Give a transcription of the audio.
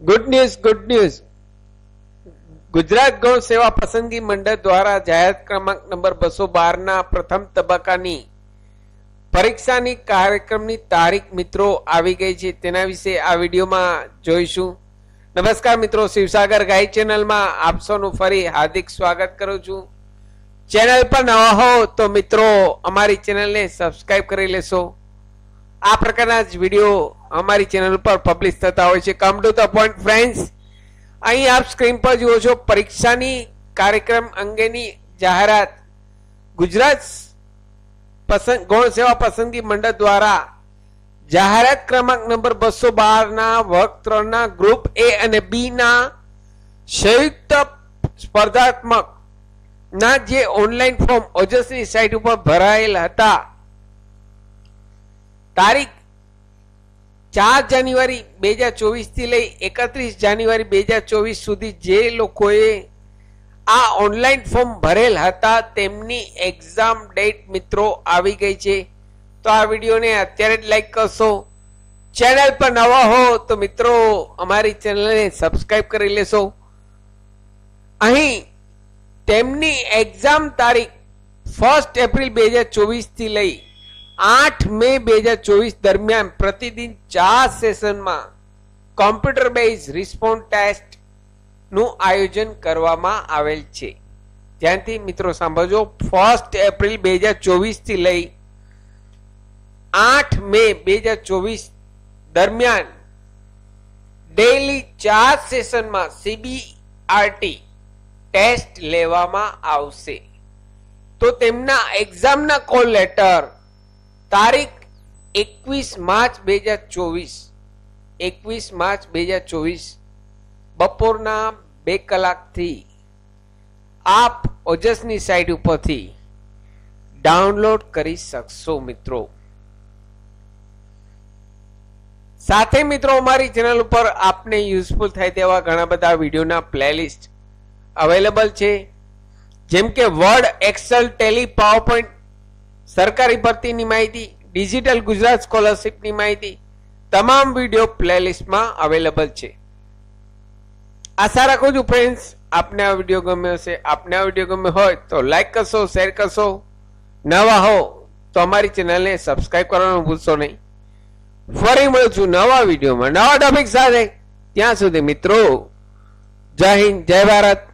good news good news Gujarat ગૌ સેવા પસંદગી મંડળ દ્વારા જાહેર ક્રમાંક નંબર બસો બારના પ્રથમ તબક્કાની પરીક્ષાની કાર્યક્રમની તારીખ મિત્રો આવી ગઈ છે તેના વિશે આ વિડીયોમાં જોઈશું નમસ્કાર મિત્રો શિવસાગર ગાય ચેનલમાં આપ સૌનું ફરી હાર્દિક સ્વાગત કરું છું ચેનલ પર નવા હો તો મિત્રો અમારી ચેનલને સબસ્ક્રાઈબ કરી લેશો આ પ્રકારના જ વિડીયો અમારી ચેનલ પર પબ્લિશ થતા હોય છે come to the point friends અહીં આપ સ્ક્રીન પર જુઓ છો પરીક્ષાની કાર્યક્રમ અંગેની જાહેરાત ગુજરાત પસંદ ગૌણ સેવા પસંદગી મંડળ દ્વારા જાહેરાત ક્રમાંક નંબર બસો બારના વર્ગ ત્રણના ગ્રુપ એ અને બીના સંયુક્ત સ્પર્ધાત્મક ના જે ઓનલાઈન ફોર્મ ઓજસની સાઇટ ઉપર ભરાયેલ હતા તારીખ ચાર જાન્યુઆરી બે હજાર ચોવીસથી લઈ એકત્રીસ જાન્યુઆરી બે હજાર ચોવીસ સુધી જે લોકોએ આ ઓનલાઈન ફોર્મ ભરેલ હતા તેમની એક્ઝામ ડેટ મિત્રો આવી ગઈ છે તો આ વિડીયોને અત્યારે જ લાઈક કરશો ચેનલ પર નવા હો તો મિત્રો અમારી ચેનલને સબસ્ક્રાઈબ કરી લેશો અહીં તેમની એક્ઝામ તારીખ ફર્સ્ટ એપ્રિલ બે હજાર ચોવીસથી લઈ આઠ મે બે હજાર ચોવીસ દરમિયાન પ્રતિદિન ચાર સેશનમાં કોમ્પ્યુટર બેઝ રિસ્પોન્સ ટેસ્ટ નું આયોજન કરવામાં આવેલ છે ત્યાંથી મિત્રો સાંભળજો ફર્સ્ટ એપ્રિલ બે હજાર ચોવીસથી લઈ આઠ મે બે હજાર ચોવીસ દરમિયાન ડેઈલી ચાર સેશનમાં સીબીઆરટી ટેસ્ટ લેવામાં આવશે તો તેમના એક્ઝામના કોલ લેટર તારીખ એકવીસ માર્ચ બે હજાર ચોવીસ એકવીસ માર્ચ બે હજાર ચોવીસ બપોરના બે કલાકથી આપ ઓજસની સાઇટ ઉપરથી ડાઉનલોડ કરી શકશો મિત્રો સાથે મિત્રો અમારી ચેનલ ઉપર આપને યુઝફુલ થાય તેવા ઘણા બધા વિડીયોના પ્લેલિસ્ટ અવેલેબલ છે જેમ કે Word Excel Tally PowerPoint સરકારી ભરતીની માહિતી ડિજિટલ ગુજરાત સ્કોલરશિપની માહિતી તમામ વિડીયો પ્લેલિસ્ટમાં અવેલેબલ છે આશા રાખું છું ફ્રેન્ડ્સ આપને આ વિડીયો ગમ્યો હશે આપને આ વિડીયો ગમ્યો હોય તો લાઈક કરશો શેર કરશો નવા હો તો અમારી ચેનલને સબસ્ક્રાઈબ કરવાનું ભૂલશો નહીં ફરી મળું છું નવા વિડીયોમાં નવા ટોપિક સાથે ત્યાં સુધી મિત્રો જય હિન્દ જય ભારત